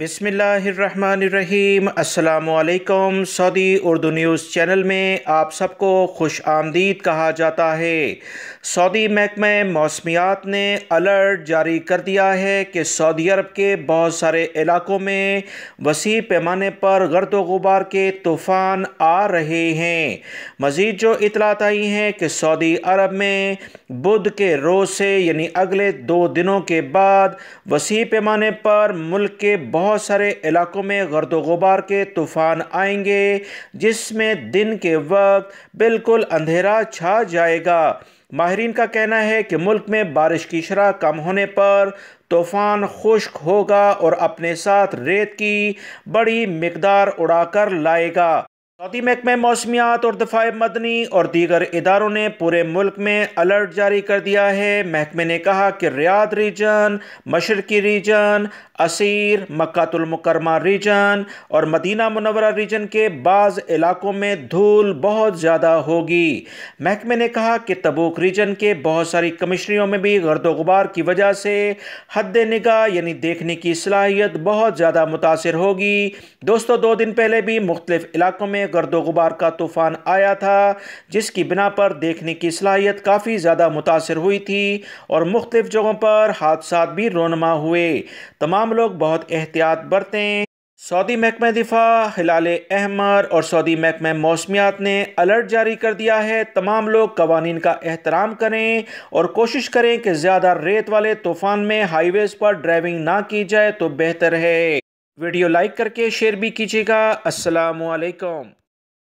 बिसमीम् अल्लाम Saudi Urdu news channel में आप सबको खुश आमदीद कहा जाता है सऊदी महकमे मौसमियात ने अलर्ट जारी कर दिया है कि सऊदी अरब के बहुत सारे इलाकों में वसी पैमाने पर गर्द गुबार के तूफ़ान आ रहे हैं मज़ीद जो इतलात आई हैं कि सऊदी अरब में बुध के रोज़ से यानी अगले दो दिनों के बाद वसी पैमाने पर मुल्क के बहुत बहुत सारे इलाकों में गर्द गुबार के तूफ़ान आएंगे जिसमें दिन के वक्त बिल्कुल अंधेरा छा जाएगा माहरीन का कहना है कि मुल्क में बारिश की शरह कम होने पर तूफ़ान खुश्क होगा और अपने साथ रेत की बड़ी मकदार उड़ाकर लाएगा साथी महकमे मौसमियात और दफाए मदनी और दीगर इदारों ने पूरे मुल्क में अलर्ट जारी कर दिया है महकमे ने कहा कि रियाद रीजन मशरकी रीजन असीर मक्तुलमकरमा रीजन और मदीना मुनवरा रीजन के बाज़ इलाकों में धूल बहुत ज़्यादा होगी महकमे ने कहा कि तबूक रीजन के बहुत सारी कमिश्नरियों में भी गर्द गुबार की वजह से हद निगाह यानी देखने की सलाहियत बहुत ज़्यादा मुतासर होगी दोस्तों दो दिन पहले भी मुख्तलिफ़ इलाकों में गर्द गुबार का तूफ़ान आया था जिसकी बिना पर देखने की सलाहियत काफ़ी ज़्यादा मुतासर हुई थी और मुख्तफ जगहों पर हादसा भी रोनमा हुए तमाम लोग बहुत एहतियात बरतें सऊदी महकमा दिफा हिलाल अहमर और सऊदी महकमा मौसमियात ने अलर्ट जारी कर दिया है तमाम लोग कवानीन का एहतराम करें और कोशिश करें कि ज़्यादा रेत वाले तूफ़ान में हाईवेज़ पर ड्राइविंग ना की जाए तो बेहतर है वीडियो लाइक करके शेयर भी कीजिएगा असलकम